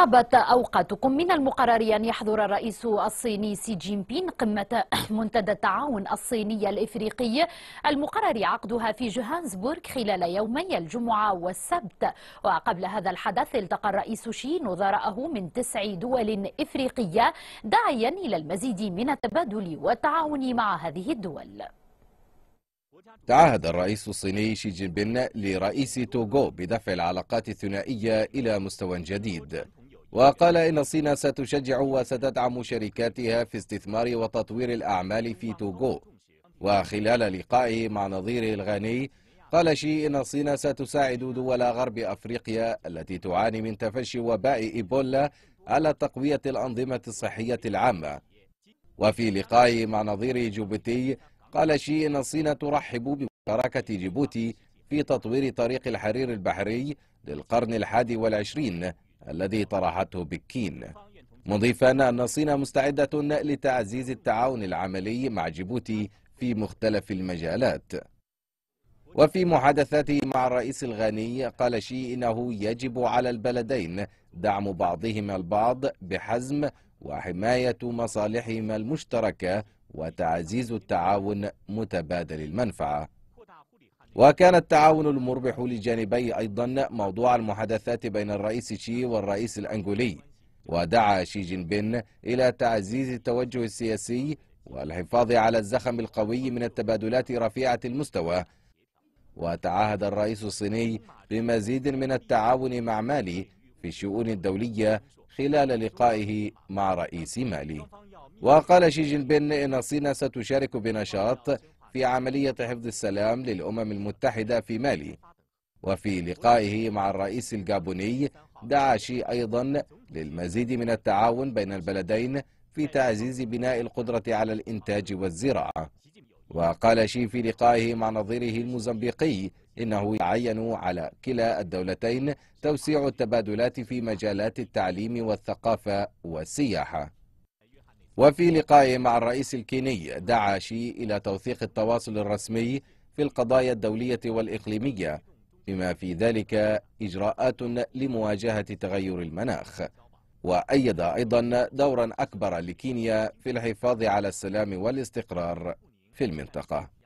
طابت أوقاتكم من المقرر أن يحضر الرئيس الصيني سي جين بين قمة منتدى التعاون الصيني الإفريقي المقرر عقدها في جوهانسبورغ خلال يومي الجمعة والسبت وقبل هذا الحدث التقى الرئيس شي نظراءه من تسع دول إفريقية داعيا إلى المزيد من التبادل والتعاون مع هذه الدول تعهد الرئيس الصيني شي جين بين لرئيس توغو بدفع العلاقات الثنائية إلى مستوى جديد وقال إن الصين ستشجع وستدعم شركاتها في استثمار وتطوير الأعمال في توغو وخلال لقائه مع نظيره الغاني قال شي إن الصين ستساعد دول غرب أفريقيا التي تعاني من تفشي وباء إيبولا على تقوية الأنظمة الصحية العامة وفي لقائه مع نظيره جيبوتي قال شي إن الصين ترحب بمشاركة جيبوتي في تطوير طريق الحرير البحري للقرن الحادي والعشرين الذي طرحته بكين مضيفا أن الصين مستعدة لتعزيز التعاون العملي مع جيبوتي في مختلف المجالات وفي محادثاته مع الرئيس الغاني قال شي إنه يجب على البلدين دعم بعضهما البعض بحزم وحماية مصالحهما المشتركة وتعزيز التعاون متبادل المنفعه وكان التعاون المربح لجانبي أيضا موضوع المحادثات بين الرئيس شي والرئيس الأنجولي ودعا شي جين بين إلى تعزيز التوجه السياسي والحفاظ على الزخم القوي من التبادلات رفيعة المستوى وتعهد الرئيس الصيني بمزيد من التعاون مع مالي في الشؤون الدولية خلال لقائه مع رئيس مالي وقال شي جين بين إن الصين ستشارك بنشاط في عملية حفظ السلام للأمم المتحدة في مالي وفي لقائه مع الرئيس الجابوني دعا شي أيضا للمزيد من التعاون بين البلدين في تعزيز بناء القدرة على الإنتاج والزراعة وقال شي في لقائه مع نظيره الموزمبيقي إنه يعين على كلا الدولتين توسيع التبادلات في مجالات التعليم والثقافة والسياحة وفي لقائه مع الرئيس الكيني دعا شي إلى توثيق التواصل الرسمي في القضايا الدولية والإقليمية بما في ذلك إجراءات لمواجهة تغير المناخ وأيد أيضا دورا أكبر لكينيا في الحفاظ على السلام والاستقرار في المنطقة